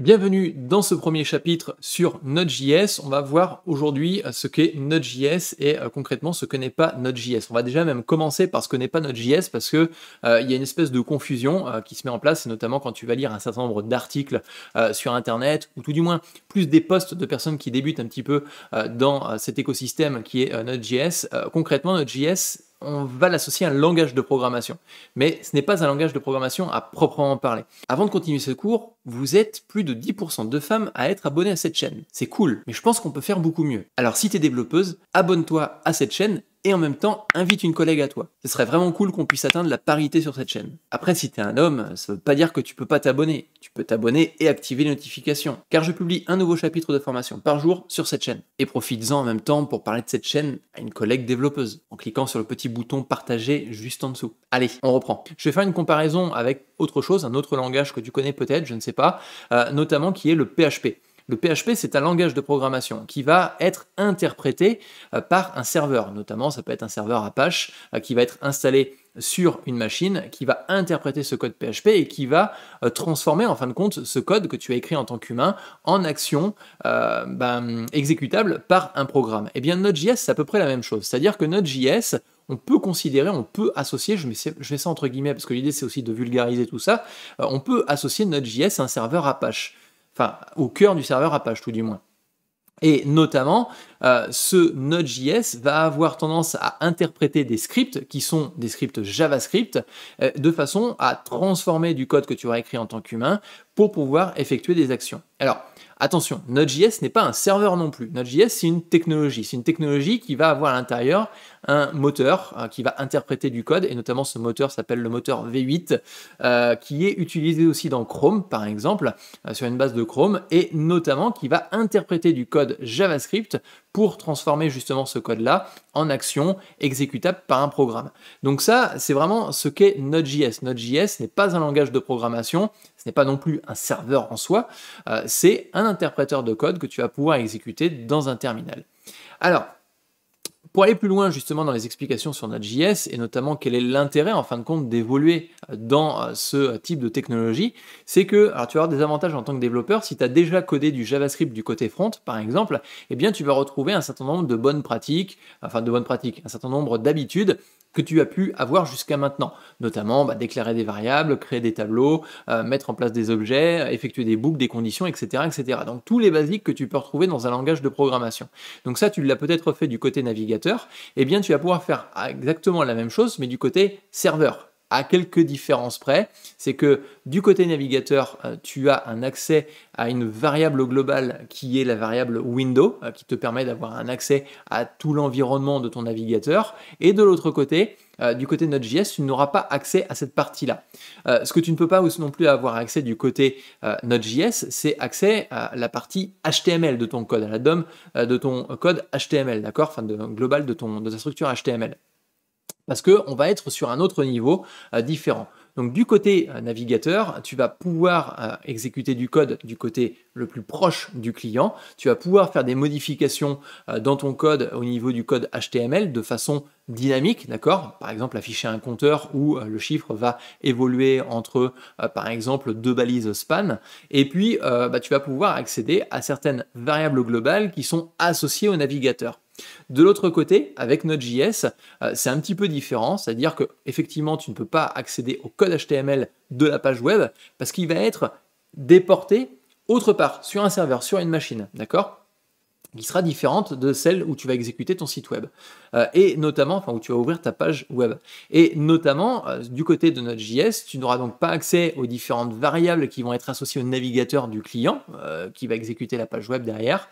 Bienvenue dans ce premier chapitre sur Node.js. On va voir aujourd'hui euh, ce qu'est Node.js et euh, concrètement ce que n'est pas Node.js. On va déjà même commencer par ce que n'est pas Node.js parce que euh, il y a une espèce de confusion qui se met en place, notamment quand tu vas lire un certain nombre d'articles sur Internet ou tout du moins plus des posts de personnes qui débutent un petit peu dans cet écosystème qui est Node.js. concrètement, Node.js on va l'associer à un langage de programmation. Mais ce n'est pas un langage de programmation à proprement parler. Avant de continuer ce cours, vous êtes plus de 10% de femmes à être abonnées à cette chaîne. C'est cool, mais je pense qu'on peut faire beaucoup mieux. Alors si tu es développeuse, abonne-toi à cette chaîne et en même temps invite une collègue à toi. Ce serait vraiment cool qu'on puisse atteindre la parité sur cette chaîne. Après, si t'es un homme, ça veut pas dire que tu peux pas t'abonner. Tu peux t'abonner et activer les notifications, car je publie un nouveau chapitre de formation par jour sur cette chaîne. Et profites-en en même temps pour parler de cette chaîne à une collègue développeuse, en cliquant sur le petit bouton partager juste en dessous. Allez, on reprend. Je vais faire une comparaison avec autre chose, un autre langage que tu connais peut-être, je ne sais pas, euh, notamment qui est le PHP. Le PHP, c'est un langage de programmation qui va être interprété euh, par un serveur, notamment ça peut être un serveur Apache euh, qui va être installé sur une machine qui va interpréter ce code PHP et qui va euh, transformer en fin de compte ce code que tu as écrit en tant qu'humain en action ben, exécutable par un programme. Et eh bien Node.js, c'est à peu près la même chose. C'est-à-dire que Node.js, on peut considérer, on peut associer, je mets, ça entre guillemets parce que l'idée c'est aussi de vulgariser tout ça, on peut associer Node.js à un serveur Apache enfin au cœur du serveur Apache tout du moins. Et notamment, euh, ce Node.js va avoir tendance à interpréter des scripts qui sont des scripts JavaScript euh, de façon à transformer du code que tu auras écrit en tant qu'humain pour pouvoir effectuer des actions. Alors, attention, Node.js n'est pas un serveur non plus. Node.js, c'est une technologie. C'est une technologie qui va avoir à l'intérieur un moteur hein, qui va interpréter du code, et notamment ce moteur s'appelle le moteur V8, euh, qui est utilisé aussi dans Chrome, par exemple, sur une base de Chrome, et notamment qui va interpréter du code JavaScript pour transformer justement ce code-là en action exécutable par un programme. Donc ça, c'est vraiment ce qu'est Node.js. Node.js n'est pas un langage de programmation, ce n'est pas non plus un serveur en soi, euh, c'est un interpréteur de code que tu vas pouvoir exécuter dans un terminal. Alors, pour aller plus loin justement dans les explications sur Node.js et notamment quel est l'intérêt en fin de compte d'évoluer euh, dans euh, ce type de technologie, c'est que tu vas avoir des avantages en tant que développeur si tu as déjà codé du JavaScript du côté front par exemple, eh bien tu vas retrouver un certain nombre de bonnes pratiques, enfin de bonnes pratiques, un certain nombre d'habitudes que tu as pu avoir jusqu'à maintenant, notamment bah, déclarer des variables, créer des tableaux, euh, mettre en place des objets, effectuer des boucles, des conditions, etc., etc. Donc tous les basiques que tu peux retrouver dans un langage de programmation. Donc ça, tu l'as peut-être fait du côté navigateur eh bien tu vas pouvoir faire exactement la même chose, mais du côté serveur à quelques différences près, c'est que du côté navigateur, euh, tu as un accès à une variable globale qui est la variable window, euh, qui te permet d'avoir un accès à tout l'environnement de ton navigateur. Et de l'autre côté, euh, du côté Node.js, tu n'auras pas accès à cette partie-là. ce que tu ne peux pas non plus avoir accès du côté Node.js, c'est accès à la partie HTML de ton code, à la DOM de ton code HTML, d'accord Enfin, global de, ton, de ta structure HTML parce qu'on va être sur un autre niveau euh, différent. Donc du côté euh, navigateur, tu vas pouvoir euh, exécuter du code du côté le plus proche du client, tu vas pouvoir faire des modifications dans ton code au niveau du code HTML de façon dynamique, d'accord Par exemple, afficher un compteur où le chiffre va évoluer entre, par exemple, deux balises span. Et puis, bah, tu vas pouvoir accéder à certaines variables globales qui sont associées au navigateur. De l'autre côté, avec Node.js, euh, c'est un petit peu différent, c'est-à-dire qu'effectivement tu ne peux pas accéder au code HTML de la page web parce qu'il va être déporté autre part, sur un serveur, sur une machine, d'accord qui sera différente de celle où tu vas exécuter ton site web euh, et notamment enfin où tu vas ouvrir ta page web et notamment euh, du côté de notre JS tu n'auras donc pas accès aux différentes variables qui vont être associées au navigateur du client euh, qui va exécuter la page web derrière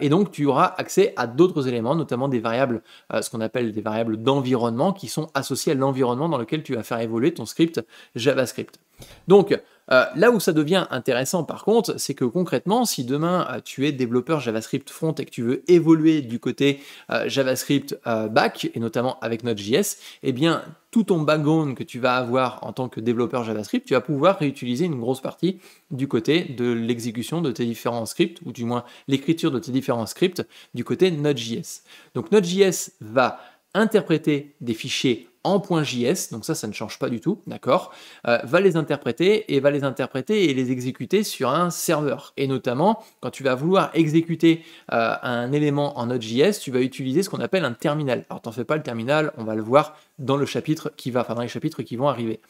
et donc tu auras accès à d'autres éléments notamment des variables ce qu'on appelle des variables d'environnement qui sont associées à l'environnement dans lequel tu vas faire évoluer ton script JavaScript donc, euh, là où ça devient intéressant par contre, c'est que concrètement, si demain euh, tu es développeur JavaScript front et que tu veux évoluer du côté euh, JavaScript back, et notamment avec Node.js, eh bien tout ton background que tu vas avoir en tant que développeur JavaScript, tu vas pouvoir réutiliser une grosse partie du côté de l'exécution de tes différents scripts, ou du moins l'écriture de tes différents scripts du côté Node.js. Donc Node.js va interpréter des fichiers en .js, donc ça, ça ne change pas du tout, d'accord, euh, va les interpréter et va les interpréter et les exécuter sur un serveur. Et notamment, quand tu vas vouloir exécuter euh, un élément en Node.js, tu vas utiliser ce qu'on appelle un terminal. Alors, t'en fais pas le terminal, on va le voir dans le chapitre qui va, enfin dans les chapitres qui vont arriver.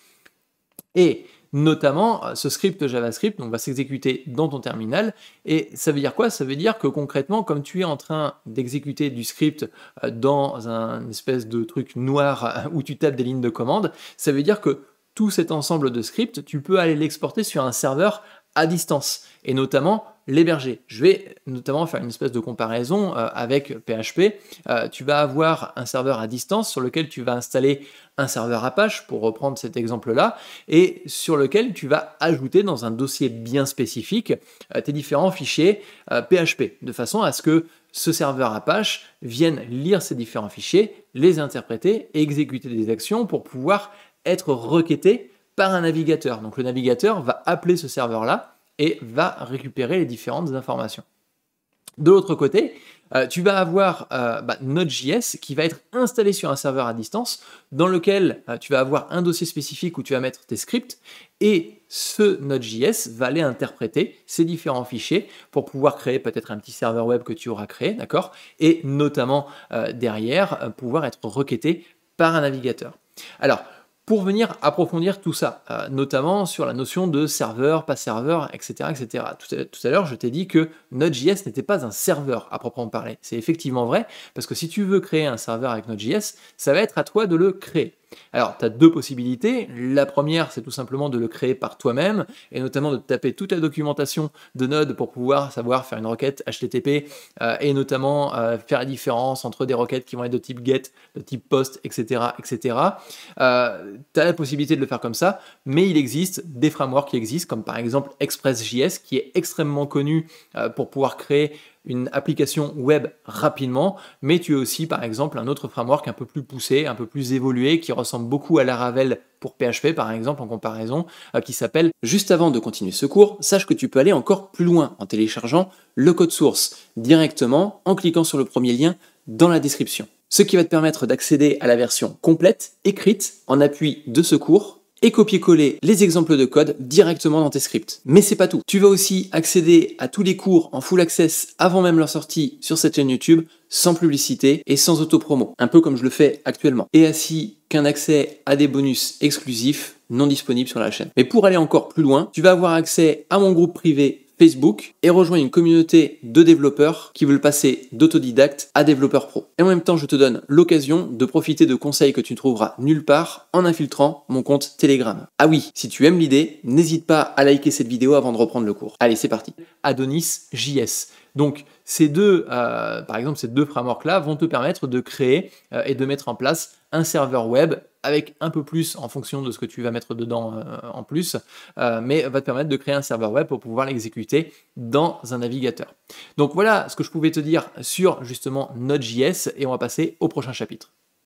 Et notamment euh, ce script JavaScript donc, va s'exécuter dans ton terminal. Et ça veut dire quoi Ça veut dire que concrètement, comme tu es en train d'exécuter du script euh, dans un espèce de truc noir euh, où tu tapes des lignes de commande, ça veut dire que tout cet ensemble de scripts, tu peux aller l'exporter sur un serveur à distance, et notamment l'héberger. Je vais notamment faire une espèce de comparaison euh, avec PHP. Euh, tu vas avoir un serveur à distance sur lequel tu vas installer un serveur Apache, pour reprendre cet exemple-là, et sur lequel tu vas ajouter dans un dossier bien spécifique euh, tes différents fichiers PHP, de façon à ce que ce serveur Apache vienne lire ces différents fichiers, les interpréter et exécuter des actions pour pouvoir être requêté un navigateur. Donc le navigateur va appeler ce serveur-là et va récupérer les différentes informations. De l'autre côté, euh, tu vas avoir euh, bah, Node.js qui va être installé sur un serveur à distance dans lequel euh, tu vas avoir un dossier spécifique où tu vas mettre tes scripts et ce Node.js va aller interpréter ces différents fichiers pour pouvoir créer peut-être un petit serveur web que tu auras créé, d'accord Et notamment derrière, pouvoir être requêté par un navigateur. Alors, pour venir approfondir tout ça, euh, notamment sur la notion de serveur, pas serveur, etc. etc. tout à l'heure, je t'ai dit que Node.js n'était pas un serveur à proprement parler. C'est effectivement vrai, parce que si tu veux créer un serveur avec Node.js, ça va être à toi de le créer. Alors, tu as deux possibilités. La première, c'est tout simplement de le créer par toi-même, et notamment de taper toute la documentation de Node pour pouvoir savoir faire une requête HTTP, euh, et notamment euh, faire la différence entre des requêtes qui vont être de type get, de type post, etc. etc. Euh, tu as la possibilité de le faire comme ça, mais il existe des frameworks qui existent, comme par exemple ExpressJS, qui est extrêmement connu pour pouvoir créer une application web rapidement, mais tu as aussi par exemple un autre framework un peu plus poussé, un peu plus évolué, qui ressemble beaucoup à la Ravel pour PHP par exemple en comparaison, euh, qui s'appelle Juste avant de continuer ce cours, sache que tu peux aller encore plus loin en téléchargeant le code source directement en cliquant sur le premier lien dans la description. Ce qui va te permettre d'accéder à la version complète, écrite, en appui de ce cours et copier-coller les exemples de code directement dans tes scripts. Mais c'est pas tout. Tu vas aussi accéder à tous les cours en full access avant même leur sortie sur cette chaîne YouTube, sans publicité et sans autopromo, un peu comme je le fais actuellement. Et ainsi qu'un accès à des bonus exclusifs non disponibles sur la chaîne. Mais pour aller encore plus loin, tu vas avoir accès à mon groupe privé Facebook et rejoins une communauté de développeurs qui veulent passer d'autodidacte à développeur pro. Et en même temps, je te donne l'occasion de profiter de conseils que tu trouveras nulle part en infiltrant mon compte Telegram. Ah oui, si tu aimes l'idée, n'hésite pas à liker cette vidéo avant de reprendre le cours. Allez, c'est parti. Adonis JS. Donc ces deux, euh, par exemple, ces deux frameworks-là vont te permettre de créer euh, et de mettre en place un serveur web avec un peu plus en fonction de ce que tu vas mettre dedans euh, en plus, euh, mais va te permettre de créer un serveur web pour pouvoir l'exécuter dans un navigateur. Donc voilà ce que je pouvais te dire sur justement Node.js et on va passer au prochain chapitre.